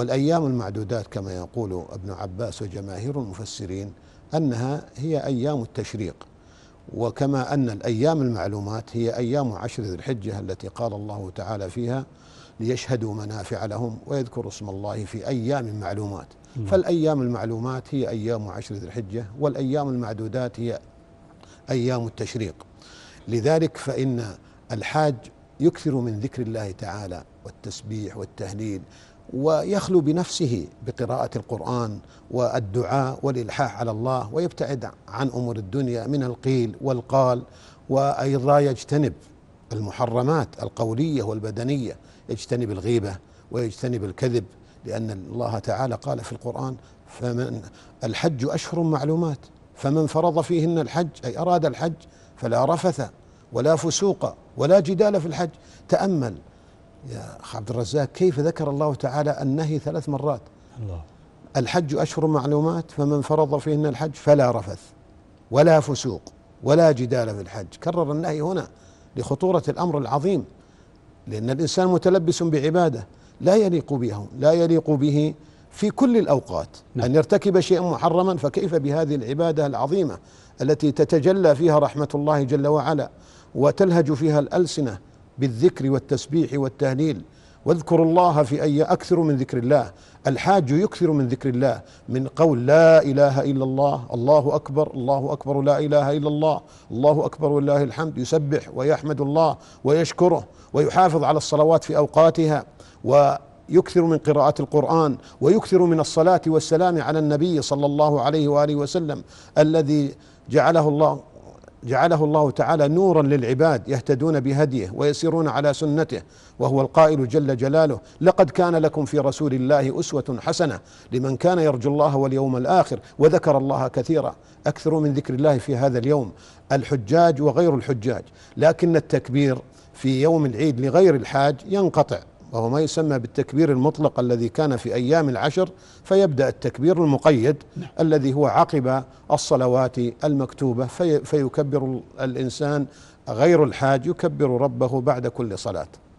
والأيام المعدودات كما يقول ابن عباس وجماهير المفسرين أنها هي أيام التشريق وكما أن الأيام المعلومات هي أيام عشر ذي الحجة التي قال الله تعالى فيها ليشهدوا منافع لهم ويذكروا اسم الله في أيام معلومات نعم. فالأيام المعلومات هي أيام عشر ذي الحجة والأيام المعدودات هي أيام التشريق لذلك فإن الحاج يكثر من ذكر الله تعالى والتسبيح والتهليل ويخلو بنفسه بقراءة القرآن والدعاء والإلحاح على الله ويبتعد عن أمور الدنيا من القيل والقال وأيضا يجتنب المحرمات القولية والبدنية يجتنب الغيبة ويجتنب الكذب لأن الله تعالى قال في القرآن فمن الحج أشهر معلومات فمن فرض فيهن الحج أي أراد الحج فلا رفث ولا فسوق ولا جدال في الحج تأمل يا عبد الرزاق كيف ذكر الله تعالى النهي ثلاث مرات الله الحج أشهر معلومات فمن فرض فيهن الحج فلا رفث ولا فسوق ولا جدال في الحج كرر النهي هنا لخطورة الأمر العظيم لأن الإنسان متلبس بعبادة لا يليق به لا يليق به في كل الأوقات نعم. أن يرتكب شيئا محرما فكيف بهذه العبادة العظيمة التي تتجلى فيها رحمة الله جل وعلا وتلهج فيها الألسنة بالذكر والتسبيح والتهليل واذكروا الله في أي أكثر من ذكر الله الحاج يكثر من ذكر الله من قول لا إله إلا الله الله أكبر الله أكبر لا إله إلا الله الله أكبر والله الحمد يسبح ويحمد الله ويشكره ويحافظ على الصلوات في أوقاتها و يكثر من قراءة القرآن ويكثر من الصلاة والسلام على النبي صلى الله عليه وآله وسلم الذي جعله الله جعله الله تعالى نورا للعباد يهتدون بهديه ويسيرون على سنته وهو القائل جل جلاله لقد كان لكم في رسول الله اسوه حسنه لمن كان يرجو الله واليوم الاخر وذكر الله كثيرا اكثروا من ذكر الله في هذا اليوم الحجاج وغير الحجاج لكن التكبير في يوم العيد لغير الحاج ينقطع وهو ما يسمى بالتكبير المطلق الذي كان في أيام العشر فيبدأ التكبير المقيد نعم. الذي هو عقب الصلوات المكتوبة في فيكبر الإنسان غير الحاج يكبر ربه بعد كل صلاة